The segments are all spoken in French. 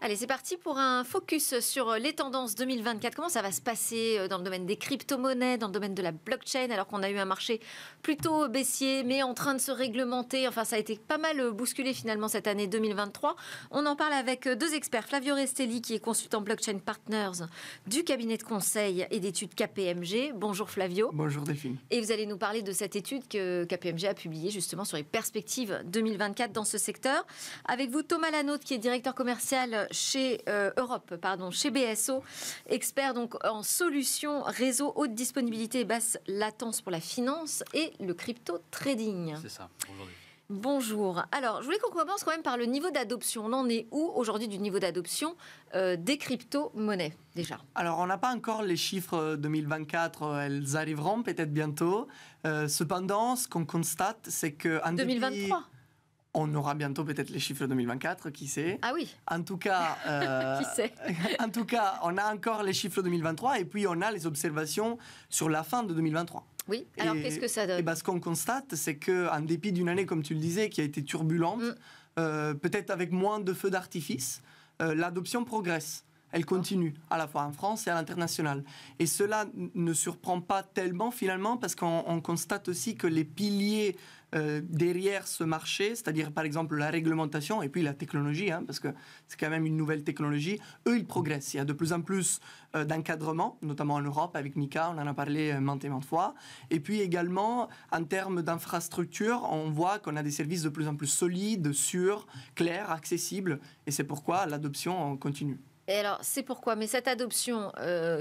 Allez, c'est parti pour un focus sur euh, les tendances 2024. Comment ça va se passer euh, dans le domaine des crypto-monnaies, dans le domaine de la blockchain, alors qu'on a eu un marché plutôt baissier, mais en train de se réglementer. Enfin, ça a été pas mal euh, bousculé finalement cette année 2023. On en parle avec deux experts. Flavio Restelli, qui est consultant blockchain partners du cabinet de conseil et d'études KPMG. Bonjour Flavio. Bonjour Delphine. Et vous allez nous parler de cette étude que KPMG a publiée justement sur les perspectives 2024 dans ce secteur. Avec vous, Thomas Lanotte, qui est directeur commercial chez euh, Europe, pardon, chez BSO, expert donc en solutions réseau haute disponibilité basse latence pour la finance et le crypto trading. C'est ça, Bonjour. Alors, je voulais qu'on commence quand même par le niveau d'adoption. On en est où aujourd'hui du niveau d'adoption euh, des crypto-monnaies déjà Alors, on n'a pas encore les chiffres 2024. Euh, elles arriveront peut-être bientôt. cependant, ce qu'on constate, c'est que... En 2023 on aura bientôt peut-être les chiffres 2024, qui sait. Ah oui. En tout cas, euh, en tout cas, on a encore les chiffres 2023 et puis on a les observations sur la fin de 2023. Oui. Alors qu'est-ce que ça donne et eh ben, ce qu'on constate, c'est que en dépit d'une année, comme tu le disais, qui a été turbulente, mm. euh, peut-être avec moins de feux d'artifice, euh, l'adoption progresse. Elle continue, à la fois en France et à l'international. Et cela ne surprend pas tellement finalement parce qu'on constate aussi que les piliers euh, derrière ce marché, c'est-à-dire par exemple la réglementation et puis la technologie, hein, parce que c'est quand même une nouvelle technologie, eux, ils progressent. Il y a de plus en plus euh, d'encadrement, notamment en Europe, avec Mika, on en a parlé euh, maintes et maintes fois. Et puis également, en termes d'infrastructure, on voit qu'on a des services de plus en plus solides, sûrs, clairs, accessibles, et c'est pourquoi l'adoption continue. Et alors, c'est pourquoi, mais cette adoption,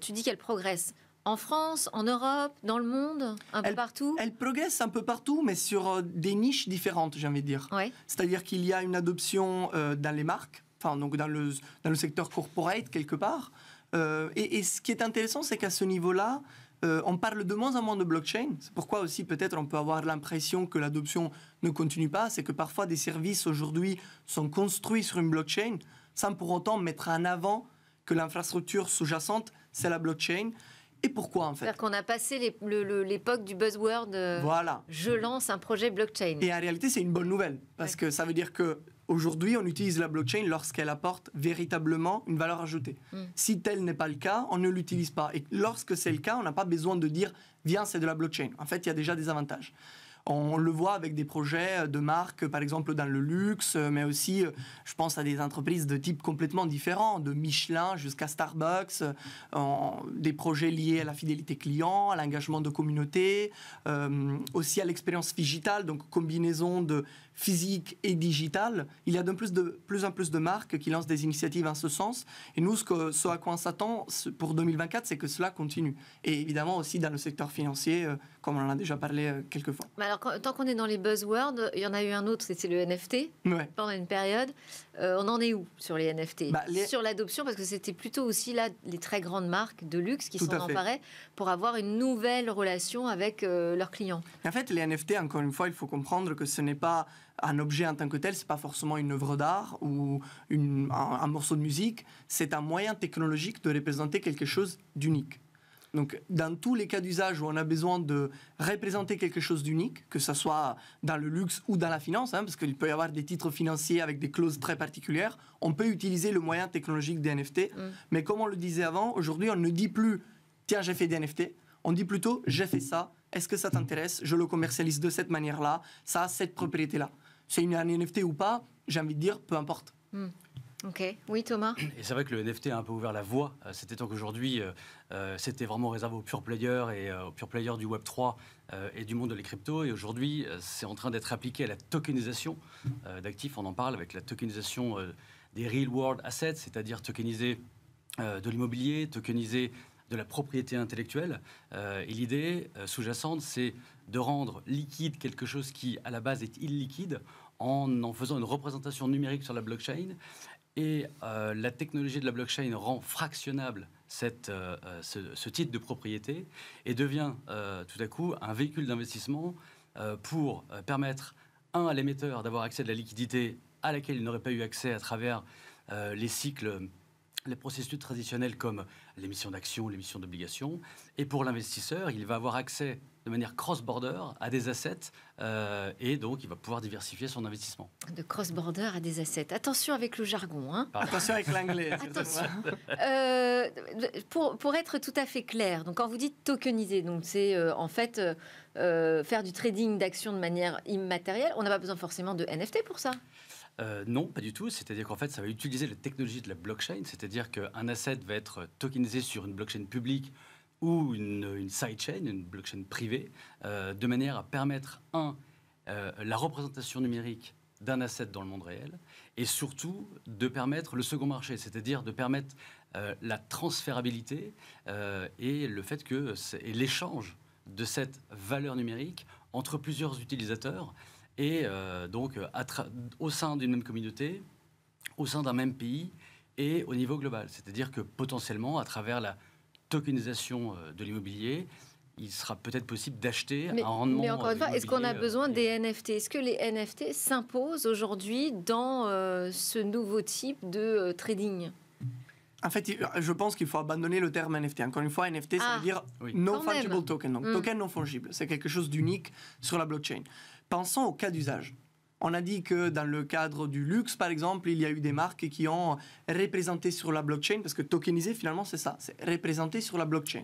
tu dis qu'elle progresse en France, en Europe, dans le monde, un peu partout Elle progresse un peu partout, mais sur euh, des niches différentes, j'ai envie de dire. C'est-à-dire qu'il y a une adoption euh, dans les marques, enfin donc dans le, dans le secteur corporate quelque part. Euh, et, ce qui est intéressant, c'est qu'à ce niveau-là, on parle de moins en moins de blockchain. C'est pourquoi aussi peut-être on peut avoir l'impression que l'adoption ne continue pas. C'est que parfois des services aujourd'hui sont construits sur une blockchain sans pour autant mettre en avant que l'infrastructure sous-jacente, c'est la blockchain et pourquoi en fait C'est-à-dire qu'on a passé l'époque du buzzword euh, voilà. je lance un projet blockchain. Et en réalité, c'est une bonne nouvelle parce que ça veut dire que aujourd'hui, on utilise la blockchain lorsqu'elle apporte véritablement une valeur ajoutée. Mm. Si tel n'est pas le cas, on ne l'utilise pas. Et lorsque c'est le cas, on n'a pas besoin de dire viens, c'est de la blockchain. En fait, il y a déjà des avantages. On le voit avec des projets euh, de marques, par exemple dans le luxe, euh, mais aussi, euh, je pense à des entreprises de type complètement différent, de Michelin jusqu'à Starbucks, des projets liés à la fidélité client, à l'engagement de communauté, aussi à l'expérience digitale, donc combinaison de physique et digital. Il y a de plus, en plus de marques qui lancent des initiatives en ce sens. Et nous, ce, à quoi on s'attend pour 2024, c'est que cela continue. Et évidemment aussi dans le secteur financier, comme on en a déjà parlé quelques fois tant qu'on est dans les buzzwords, il y en a eu un autre, c'était le NFT, pendant une période. Euh, on en est où sur les NFT bah, Sur l'adoption, parce que c'était plutôt aussi là les très grandes marques de luxe qui s'en emparaient pour avoir une nouvelle relation avec euh, leurs clients. en fait, les NFT, encore une fois, il faut comprendre que ce n'est pas un objet en tant que tel, c'est pas forcément une œuvre d'art ou un morceau de musique, c'est un moyen technologique de représenter quelque chose d'unique. Donc, dans tous les cas d'usage où on a besoin de représenter quelque chose d'unique, que ce soit dans le luxe ou dans la finance, hein, parce qu'il peut y avoir des titres financiers avec des clauses très particulières, on peut utiliser le moyen technologique des NFT. Mm. Mais comme on le disait avant, aujourd'hui, on ne dit plus tiens, j'ai fait des NFT. On dit plutôt j'ai fait ça. Est-ce que ça t'intéresse Je le commercialise de cette manière-là. Ça a cette propriété-là. C'est une, NFT ou pas J'ai envie de dire peu importe. Mm. Ok, oui Thomas. Et c'est vrai que le NFT a un peu ouvert la voie. Euh, c'était tant qu'aujourd'hui, euh, euh, c'était vraiment réservé aux pure players et aux pure players du Web 3 et du monde de les cryptos. Et aujourd'hui, c'est en train d'être appliqué à la tokenisation d'actifs. On en parle avec la tokenisation des real world assets, c'est-à-dire tokeniser de l'immobilier, tokeniser de la propriété intellectuelle. et l'idée sous-jacente, c'est de rendre liquide quelque chose qui, à la base, est illiquide en en faisant une représentation numérique sur la blockchain et euh, la technologie de la blockchain rend fractionnable euh, euh, ce, titre de propriété et devient tout à coup un véhicule d'investissement pour permettre, un, à l'émetteur d'avoir accès à de la liquidité à laquelle il n'aurait pas eu accès à travers les cycles, les processus traditionnels comme l'émission d'actions, l'émission d'obligations, et pour l'investisseur, il va avoir accès de manière cross-border à des assets euh, et donc il va pouvoir diversifier son investissement. De cross-border à des assets. Attention avec le jargon. Hein Attention avec l'anglais. Euh, pour, être tout à fait clair, donc quand vous dites tokeniser, donc c'est euh, en fait faire du trading d'actions de manière immatérielle, on n'a pas besoin forcément de NFT pour ça non, pas du tout. C'est-à-dire qu'en fait, ça va utiliser la technologie de la blockchain. C'est-à-dire qu'un asset va être tokenisé sur une blockchain publique ou une, une sidechain, une blockchain privée, euh, de manière à permettre, un, euh, la représentation numérique d'un asset dans le monde réel, et surtout de permettre le second marché, c'est-à-dire de permettre euh, la transférabilité et le fait que c'est l'échange de cette valeur numérique entre plusieurs utilisateurs et donc au sein d'une même communauté, au sein d'un même pays et au niveau global. C'est-à-dire que potentiellement, à travers la, tokenisation euh, de l'immobilier, il sera peut-être possible d'acheter un rendement. Mais encore une fois, est-ce qu'on a euh, besoin des NFT Est-ce que les NFT s'imposent aujourd'hui dans euh, ce nouveau type de trading en fait, je pense qu'il faut abandonner le terme NFT. Encore une fois, NFT, ça veut ah, dire non fungible token, donc hmm. token non fungible. C'est quelque chose d'unique sur la blockchain. Pensons au cas d'usage. On a dit que dans le cadre du luxe, par exemple, il y a eu des marques qui ont représenté sur la blockchain, parce que tokeniser, finalement, c'est ça, c'est représenté sur la blockchain.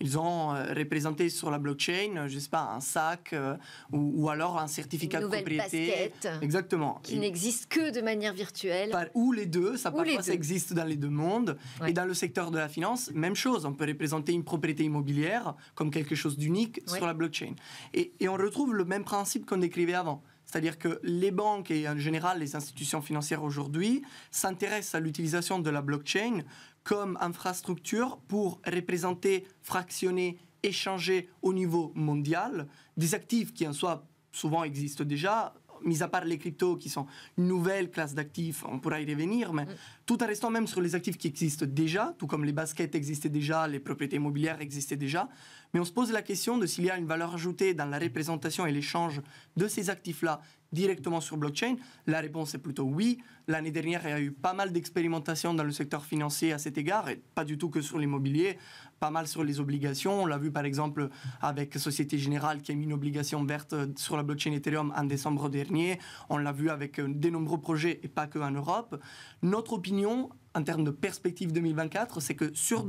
Ils ont euh, représenté sur la blockchain, je sais pas, un sac euh, ou, alors un certificat de propriété. Basket Exactement. Qui n'existe que de manière virtuelle. ou les deux, ça, parfois, ça existe dans les deux mondes. Et dans le secteur de la finance, même chose. On peut représenter une propriété immobilière comme quelque chose d'unique sur la blockchain. et on retrouve le même principe qu'on décrivait avant. C'est-à-dire que les banques et en général les institutions financières aujourd'hui s'intéressent à l'utilisation de la blockchain comme infrastructure pour représenter, fractionner, échanger au niveau mondial des actifs qui en soi souvent existent déjà, mis à part les cryptos qui sont une nouvelle classe d'actifs, on pourra y revenir, mais mm. tout en restant même sur les actifs qui existent déjà, tout comme les baskets existaient déjà, les propriétés immobilières existaient déjà, mais on se pose la question de s'il y a une valeur ajoutée dans la représentation et l'échange de ces actifs-là directement sur blockchain La réponse est plutôt oui. L'année dernière, il y a eu pas mal d'expérimentations dans le secteur financier à cet égard, et pas du tout que sur l'immobilier, pas mal sur les obligations. On l'a vu par exemple avec Société Générale qui a mis une obligation verte sur la blockchain Ethereum en décembre dernier. On l'a vu avec euh, de nombreux projets et pas que en Europe. Notre opinion en termes de perspective 2024, c'est que sur,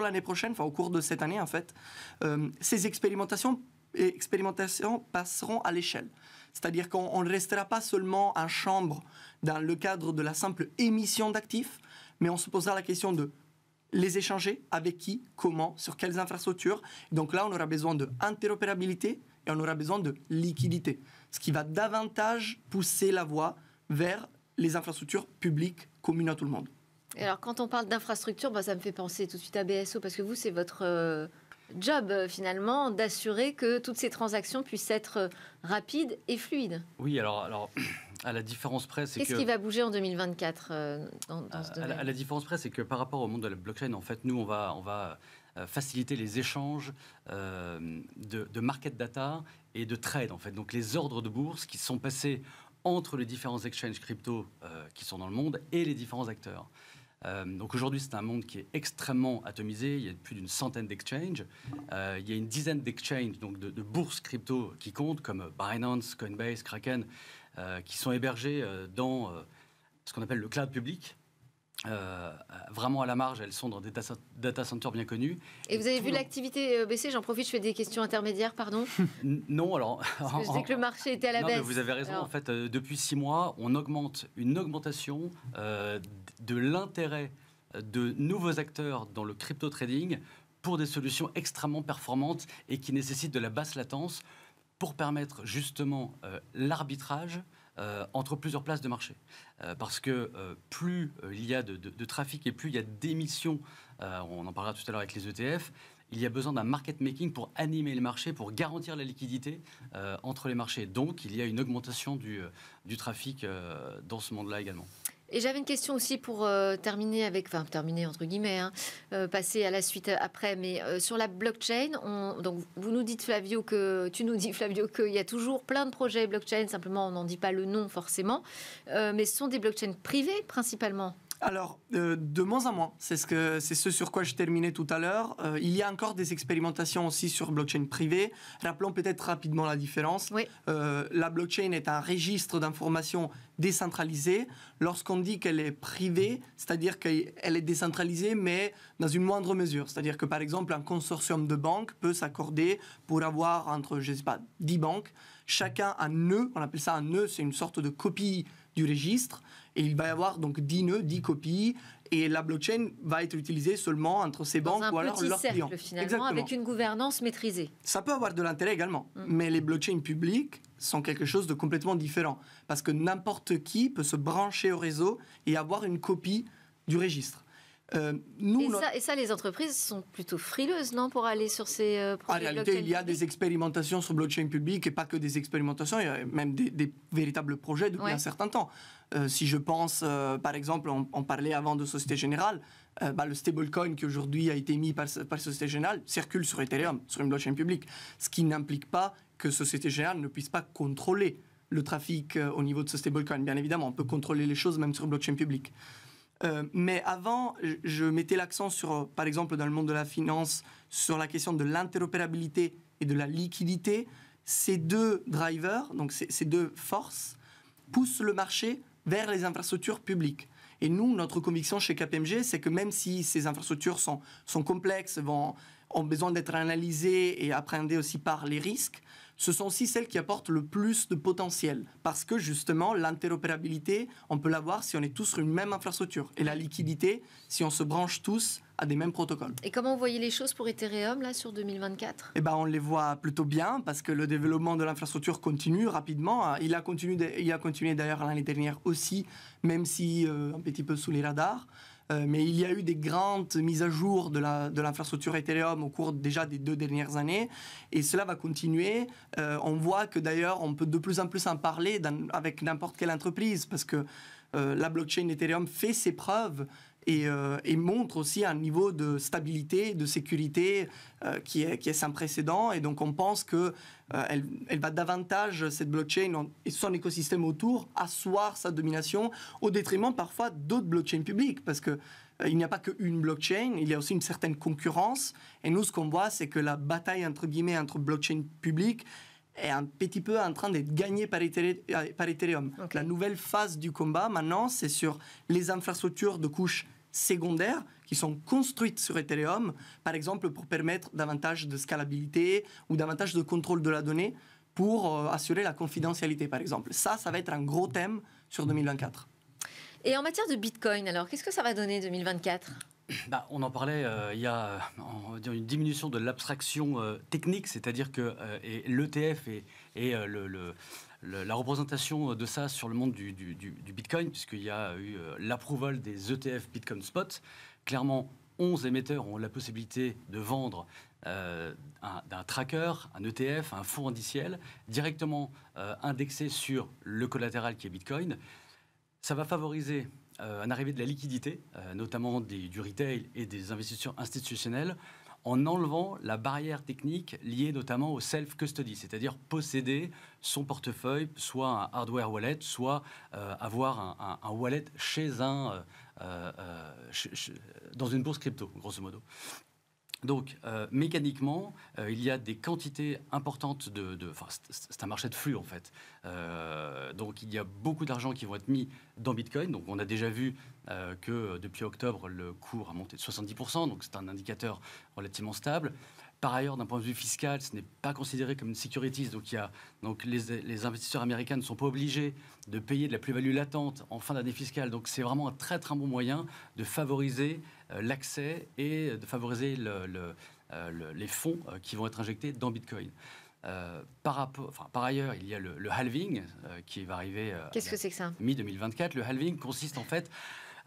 l'année prochaine, enfin au cours de cette année en fait, euh, ces expérimentations passeront à l'échelle. C'est-à-dire qu'on ne restera pas seulement en chambre dans le cadre de la simple émission d'actifs, mais on se posera la question de les échanger, avec qui, comment, sur quelles infrastructures. Donc là, on aura besoin d'interopérabilité et on aura besoin de liquidité, ce qui va davantage pousser la voie vers les infrastructures publiques communes à tout le monde. Et alors, quand on parle d'infrastructure, bah, ça me fait penser tout de suite à BSO, parce que vous, c'est votre, euh, job euh, finalement d'assurer que toutes ces transactions puissent être euh, rapides et fluides. Oui, alors, alors à la différence près, c'est Qu'est-ce qui va bouger en 2024 euh, dans, à, la différence près, c'est que par rapport au monde de la blockchain, en fait, nous, on va, on va faciliter les échanges de, market data et de trade, en fait. Donc les ordres de bourse qui sont passés entre les différents exchanges crypto qui sont dans le monde et les différents acteurs. Euh, donc aujourd'hui, c'est un monde qui est extrêmement atomisé. Il y a plus d'une centaine d'exchanges. Euh, il y a une dizaine d'exchanges, donc de, bourses crypto qui comptent, comme euh, Binance, Coinbase, Kraken, qui sont hébergés dans ce qu'on appelle le cloud public. Euh, vraiment à la marge, elles sont dans des data, centers bien connus. Et, vous avez vu l'activité euh, baisser J'en profite, je fais des questions intermédiaires, pardon. non, alors. Parce que je dis que le marché était à la baisse. vous avez raison, en fait, euh, depuis six mois, on augmente une augmentation de l'intérêt de nouveaux acteurs dans le crypto trading pour des solutions extrêmement performantes et qui nécessitent de la basse latence pour permettre justement l'arbitrage euh, entre plusieurs places de marché. Euh, parce que euh, plus il y a de, trafic et plus il y a d'émissions, on en parlera tout à l'heure avec les ETF, il y a besoin d'un market making pour animer le marché, pour garantir la liquidité entre les marchés. Donc il y a une augmentation du trafic dans ce monde-là également. Et j'avais une question aussi pour euh, terminer avec, enfin terminer entre guillemets, hein, euh, passer à la suite après, mais euh, sur la blockchain, donc vous nous dites Flavio que, tu nous dis Flavio qu'il y a toujours plein de projets blockchain, simplement on n'en dit pas le nom forcément, mais ce sont des blockchains privées principalement. Alors, euh, de moins en moins, c'est ce, sur quoi je terminais tout à l'heure. Euh, il y a encore des expérimentations aussi sur blockchain privée. Rappelons peut-être rapidement la différence. Euh, la blockchain est un registre d'informations décentralisé. Lorsqu'on dit qu'elle est privée, c'est-à-dire qu'elle est décentralisée, mais dans une moindre mesure. C'est-à-dire que, par exemple, un consortium de banques peut s'accorder pour avoir entre, je ne sais pas, 10 banques, chacun un nœud, on appelle ça un nœud, c'est une sorte de copie du registre et il va y avoir donc 10 nœuds, 10 copies, et la blockchain va être utilisée seulement entre ces banques ou alors petit cercle, Finalement, avec une gouvernance maîtrisée. Ça peut avoir de l'intérêt également, mm. mais les blockchains publics sont quelque chose de complètement différent parce que n'importe qui peut se brancher au réseau et avoir une copie du registre. Euh, nous, et, ça, les entreprises sont plutôt frileuses, non, pour aller sur ces euh, projets En réalité, il y a des expérimentations sur blockchain public et pas que des expérimentations, il y a même des, véritables projets depuis un certain temps. Euh, si je pense, euh, par exemple, on, parlait avant de Société Générale, euh, bah, le stablecoin qui aujourd'hui a été mis par, Société Générale circule sur Ethereum, sur une blockchain publique, ce qui n'implique pas que Société Générale ne puisse pas contrôler le trafic au niveau de ce stablecoin. Bien évidemment, on peut contrôler les choses même sur une blockchain publique. mais avant, je mettais l'accent sur, par exemple, dans le monde de la finance, sur la question de l'interopérabilité et de la liquidité. Ces deux drivers, donc ces deux forces, poussent le marché vers les infrastructures publiques. Et nous, notre conviction chez KPMG, c'est que même si ces infrastructures sont, complexes, ont besoin d'être analysées et appréhendées aussi par les risques, ce sont aussi celles qui apportent le plus de potentiel. Parce que justement, l'interopérabilité, on peut l'avoir si on est tous sur une même infrastructure. Et la liquidité, si on se branche tous à des mêmes protocoles. Et comment vous voyez les choses pour Ethereum là sur 2024 Eh ben on les voit plutôt bien parce que le développement de l'infrastructure continue rapidement. Il a continué, continué d'ailleurs l'année dernière aussi, même si euh, un petit peu sous les radars. Euh, mais il y a eu des grandes mises à jour de l'infrastructure Ethereum au cours déjà des deux dernières années. Et cela va continuer. Euh, on voit que d'ailleurs, on peut de plus en plus en parler avec n'importe quelle entreprise parce que euh, la blockchain Ethereum fait ses preuves euh, et, montre aussi un niveau de stabilité, de sécurité euh, qui est, qui, est, sans précédent. Et donc on pense que euh, elle, va davantage, cette blockchain et son écosystème autour, asseoir sa domination au détriment parfois d'autres blockchains publiques. Parce que il n'y a pas qu'une blockchain, il y a aussi une certaine concurrence. Et nous, ce qu'on voit, c'est que la bataille entre guillemets entre blockchain public est un petit peu en train d'être gagnée par, Ethereum. La nouvelle phase du combat maintenant, c'est sur les infrastructures de couche secondaires qui sont construites sur Ethereum, par exemple pour permettre davantage de scalabilité ou davantage de contrôle de la donnée pour euh, assurer la confidentialité, par exemple. Ça, ça va être un gros thème sur 2024. Et en matière de Bitcoin, alors, qu'est-ce que ça va donner 2024 bah, on en parlait, euh, il y a euh, une diminution de l'abstraction technique, c'est-à-dire que l'ETF et, et le la représentation de ça sur le monde du, Bitcoin, puisqu'il y a eu euh, l'approval des ETF Bitcoin Spot. Clairement, 11 émetteurs ont la possibilité de vendre euh, d'un tracker, un ETF, un fonds indiciel, directement euh, indexé sur le collatéral qui est Bitcoin. Ça va favoriser un arrivée de la liquidité, notamment du retail et des investisseurs institutionnels en enlevant la barrière technique liée notamment au self-custody, c'est-à-dire posséder son portefeuille, soit un hardware wallet, soit euh, avoir un, wallet chez un, euh, euh, dans une bourse crypto, grosso modo. Donc, euh, mécaniquement, euh, il y a des quantités importantes de... de c'est un marché de flux, en fait. Euh, donc, il y a beaucoup d'argent qui vont être mis dans Bitcoin. Donc, on a déjà vu que depuis octobre, le cours a monté de 70%. Donc, c'est un indicateur relativement stable. Par ailleurs, d'un point de vue fiscal, ce n'est pas considéré comme une securities. Donc, il y donc les, investisseurs américains ne sont pas obligés de payer de la plus-value latente en fin d'année fiscale. Donc, c'est vraiment un très, très bon moyen de favoriser euh, l'accès et de favoriser euh, les fonds euh, qui vont être injectés dans Bitcoin. par, ailleurs, il y a le, halving qui va arriver mi-2024. Le halving consiste en fait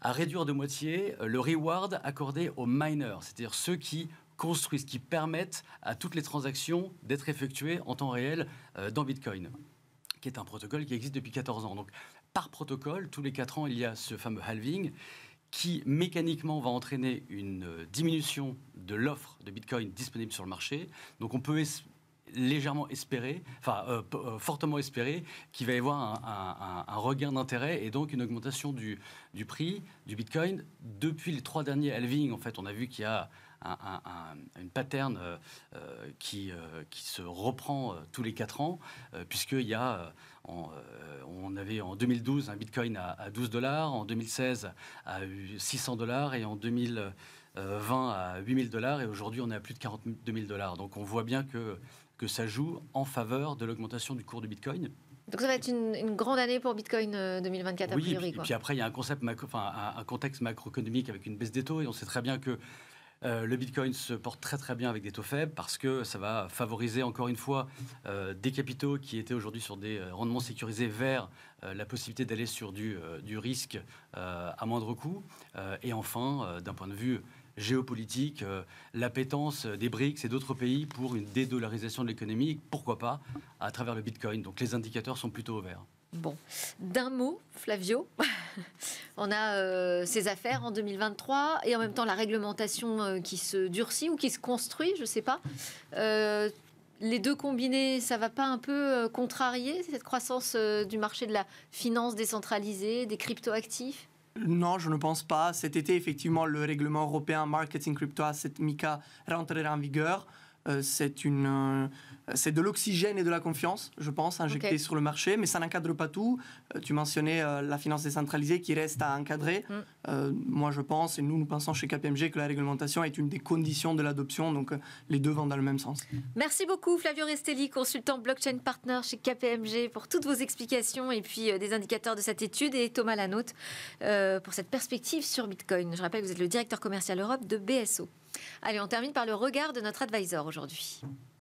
à réduire de moitié le reward accordé aux miners, c'est-à-dire ceux qui ce qui permettent à toutes les transactions d'être effectuées en temps réel euh, dans Bitcoin, qui est un protocole qui existe depuis 14 ans. Donc, par protocole, tous les 4 ans, il y a ce fameux halving qui mécaniquement va entraîner une euh, diminution de l'offre de Bitcoin disponible sur le marché. Donc on peut légèrement espérer, enfin euh, fortement espérer qu'il va y avoir un, regain d'intérêt et donc une augmentation du, prix du Bitcoin. Depuis les trois derniers halving. en fait, on a vu qu'il y a une pattern euh, euh, qui, euh, qui se reprend tous les 4 ans, puisqu'il y a, en, on avait en 2012 un Bitcoin à, 12 dollars, en 2016 à 600 dollars et en 2020 à 8000 dollars et aujourd'hui on est à plus de 42 000 dollars. Donc on voit bien que, que ça joue en faveur de l'augmentation du cours du Bitcoin. Donc ça va être une, grande année pour Bitcoin 2024 oui, a priori. Et puis, après, il y a un, concept macro, enfin, un contexte macroéconomique avec une baisse des taux et on sait très bien que euh, le Bitcoin se porte très très bien avec des taux faibles parce que ça va favoriser encore une fois euh, des capitaux qui étaient aujourd'hui sur des euh, rendements sécurisés vers la possibilité d'aller sur du, risque à moindre coût. et enfin, d'un point de vue géopolitique, l'appétence des BRICS et d'autres pays pour une dédollarisation de l'économie, pourquoi pas, à travers le Bitcoin. Donc les indicateurs sont plutôt ouverts. Bon, d'un mot, Flavio, on a euh, ces affaires en 2023 et en même temps la réglementation euh, qui se durcit ou qui se construit, je ne sais pas. Euh, les deux combinés, ça va pas un peu contrarier cette croissance du marché de la finance décentralisée, des cryptoactifs non, je ne pense pas. Cet été, effectivement, le règlement européen Marketing Crypto Asset MICA rentrera en vigueur. Euh, c'est euh, c'est de l'oxygène et de la confiance, je pense, injectée sur le marché, mais ça n'encadre pas tout. Euh, tu mentionnais la finance décentralisée qui reste à encadrer. Mm. moi, je pense, et nous, nous pensons chez KPMG que la réglementation est une des conditions de l'adoption, donc les deux vont dans le même sens. Merci beaucoup, Flavio Restelli, consultant blockchain partner chez KPMG, pour toutes vos explications et puis des indicateurs de cette étude, et Thomas Lanote pour cette perspective sur Bitcoin. Je rappelle que vous êtes le directeur commercial Europe de BSO. Allez, on termine par le regard de notre advisor aujourd'hui.